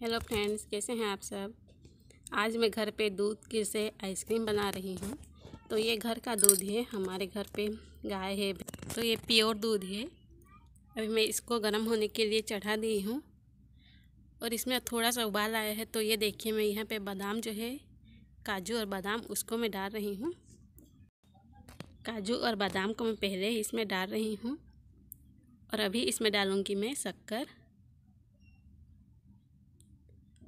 hello friends कैसे हैं आप सब आज मैं घर पे दूध की से आइसक्रीम बना रही हूँ तो ये घर का दूध है हमारे घर पे गाय है तो ये प्योर दूध है अभी मैं इसको गर्म होने के लिए चढ़ा दी हूँ और इसमें थोड़ा सा उबाल आया है तो ये देखिए मैं यहाँ पे बादाम जो है काजू और बादाम उसको मैं डाल रही हूँ काजू और बादाम को मैं पहले इसमें डाल रही हूँ और अभी इसमें डालूँगी मैं शक्कर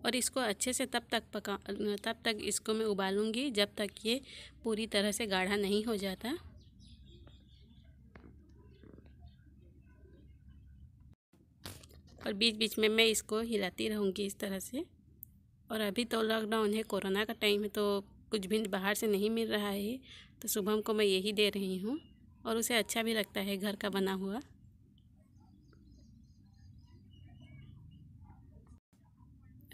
और इसको अच्छे से तब तक पका तब तक इसको मैं उबालूँगी जब तक ये पूरी तरह से गाढ़ा नहीं हो जाता और बीच बीच में मैं इसको हिलाती रहूँगी इस तरह से और अभी तो लॉकडाउन है कोरोना का टाइम है तो कुछ भी बाहर से नहीं मिल रहा है तो सुबह को मैं यही दे रही हूँ और उसे अच्छा भी लगता है घर का बना हुआ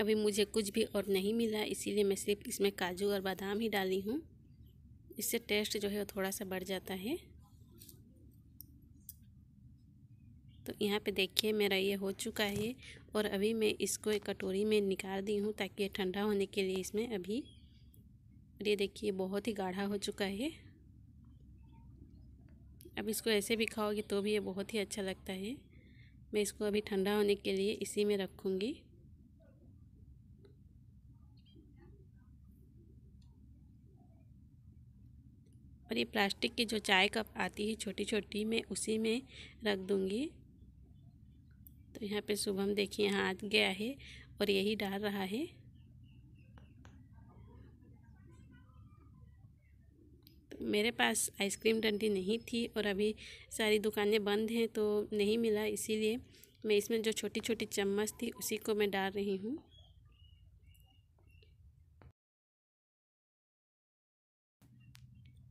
अभी मुझे कुछ भी और नहीं मिला इसीलिए मैं सिर्फ इसमें काजू और बादाम ही डाली हूँ इससे टेस्ट जो है वो थोड़ा सा बढ़ जाता है तो यहाँ पे देखिए मेरा ये हो चुका है और अभी मैं इसको एक कटोरी में निकाल दी हूँ ताकि ये ठंडा होने के लिए इसमें अभी ये देखिए बहुत ही गाढ़ा हो चुका है अब इसको ऐसे भी खाओगे तो भी ये बहुत ही अच्छा लगता है मैं इसको अभी ठंडा होने के लिए इसी में रखूँगी और ये प्लास्टिक की जो चाय कप आती है छोटी छोटी मैं उसी में रख दूँगी तो यहाँ पे शुभम देखिए यहाँ आ गया है और यही डाल रहा है तो मेरे पास आइसक्रीम डंडी नहीं थी और अभी सारी दुकानें बंद हैं तो नहीं मिला इसीलिए मैं इसमें जो छोटी छोटी चम्मच थी उसी को मैं डाल रही हूँ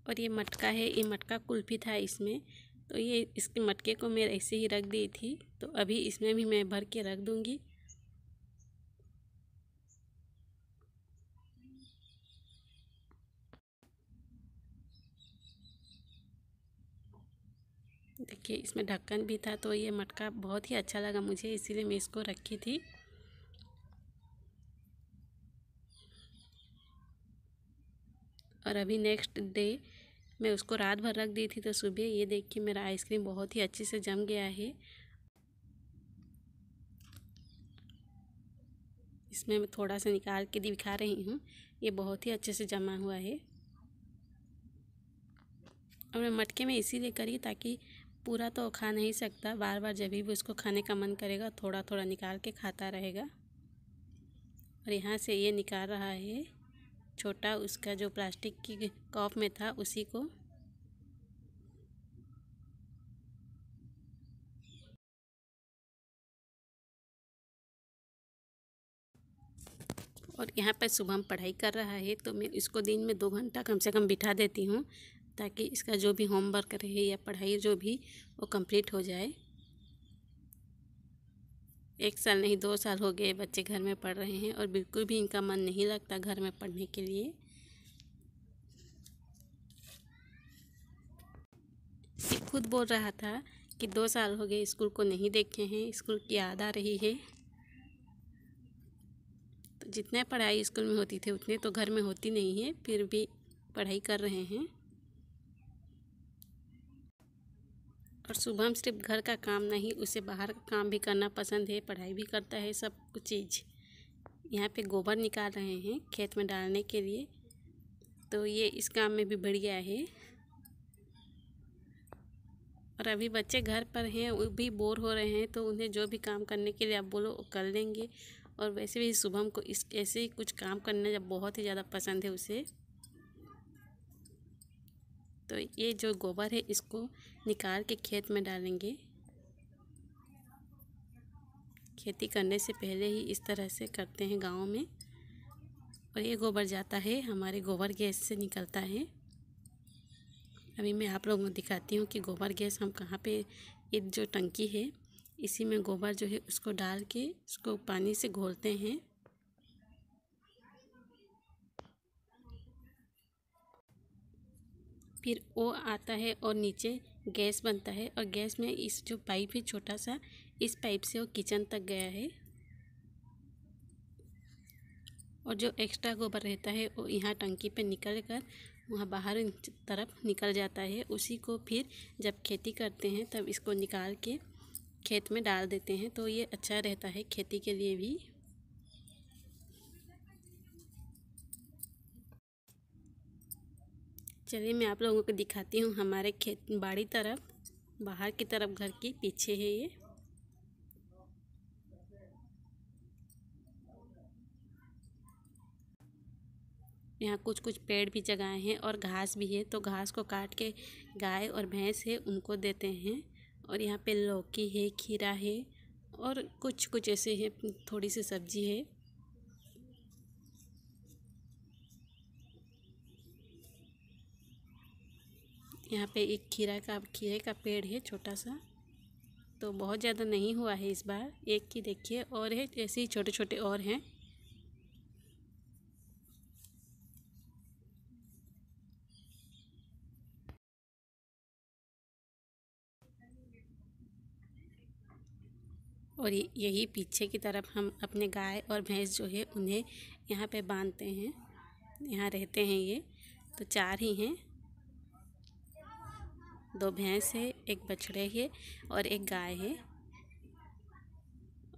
और ये मटका है ये मटका कुल्फी था इसमें तो ये इसके मटके को मैं ऐसे ही रख दी थी तो अभी इसमें भी मैं भर के रख दूँगी देखिए इसमें ढक्कन भी था तो ये मटका बहुत ही अच्छा लगा मुझे इसीलिए मैं इसको रखी थी और अभी नेक्स्ट डे मैं उसको रात भर रख दी थी तो सुबह ये देख के मेरा आइसक्रीम बहुत ही अच्छे से जम गया है इसमें मैं थोड़ा सा निकाल के दिखा रही हूँ ये बहुत ही अच्छे से जमा हुआ है और मैं मटके में इसीलिए करी ताकि पूरा तो खा नहीं सकता बार बार जब भी उसको खाने का मन करेगा थोड़ा थोड़ा निकाल के खाता रहेगा और यहाँ से ये निकाल रहा है छोटा उसका जो प्लास्टिक की कॉप में था उसी को और यहाँ पर सुबह पढ़ाई कर रहा है तो मैं इसको दिन में दो घंटा कम से कम बिठा देती हूँ ताकि इसका जो भी होमवर्क रहे या पढ़ाई जो भी वो कंप्लीट हो जाए एक साल नहीं दो साल हो गए बच्चे घर में पढ़ रहे हैं और बिल्कुल भी इनका मन नहीं लगता घर में पढ़ने के लिए खुद बोल रहा था कि दो साल हो गए स्कूल को नहीं देखे हैं स्कूल की याद आ रही है तो जितने पढ़ाई स्कूल में होती थी उतने तो घर में होती नहीं है फिर भी पढ़ाई कर रहे हैं और शुभम सिर्फ घर का काम नहीं उसे बाहर का काम भी करना पसंद है पढ़ाई भी करता है सब कुछ चीज़ यहाँ पे गोबर निकाल रहे हैं खेत में डालने के लिए तो ये इस काम में भी बढ़िया है और अभी बच्चे घर पर हैं वो भी बोर हो रहे हैं तो उन्हें जो भी काम करने के लिए आप बोलो कर लेंगे और वैसे भी शुभम को इस ऐसे ही कुछ काम करना जब बहुत ही ज़्यादा पसंद है उसे तो ये जो गोबर है इसको निकाल के खेत में डालेंगे खेती करने से पहले ही इस तरह से करते हैं गांव में और ये गोबर जाता है हमारे गोबर गैस से निकलता है अभी मैं आप लोगों को दिखाती हूँ कि गोबर गैस हम कहाँ पे ये जो टंकी है इसी में गोबर जो है उसको डाल के उसको पानी से घोलते हैं फिर वो आता है और नीचे गैस बनता है और गैस में इस जो पाइप है छोटा सा इस पाइप से वो किचन तक गया है और जो एक्स्ट्रा गोबर रहता है वो यहाँ टंकी पे निकल कर वहाँ बाहर तरफ निकल जाता है उसी को फिर जब खेती करते हैं तब इसको निकाल के खेत में डाल देते हैं तो ये अच्छा रहता है खेती के लिए भी चलिए मैं आप लोगों को दिखाती हूँ हमारे खेत बाड़ी तरफ बाहर की तरफ घर की पीछे है ये यहाँ कुछ कुछ पेड़ भी जगाए हैं और घास भी है तो घास को काट के गाय और भैंस है उनको देते हैं और यहाँ पे लौकी है खीरा है और कुछ कुछ ऐसे है थोड़ी सी सब्जी है यहाँ पे एक खीरा का खीरे का पेड़ है छोटा सा तो बहुत ज़्यादा नहीं हुआ है इस बार एक ही देखिए और है ऐसे ही छोटे छोटे और हैं और यही पीछे की तरफ हम अपने गाय और भैंस जो है उन्हें यहाँ पे बांधते हैं यहाँ रहते हैं ये तो चार ही हैं दो भैंस है एक बछड़े है और एक गाय है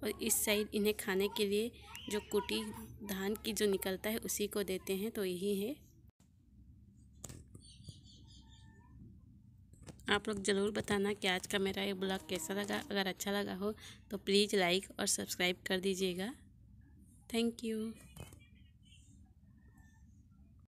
और इस साइड इन्हें खाने के लिए जो कुटी धान की जो निकलता है उसी को देते हैं तो यही है आप लोग ज़रूर बताना कि आज का मेरा ये ब्लॉग कैसा लगा अगर अच्छा लगा हो तो प्लीज़ लाइक और सब्सक्राइब कर दीजिएगा थैंक यू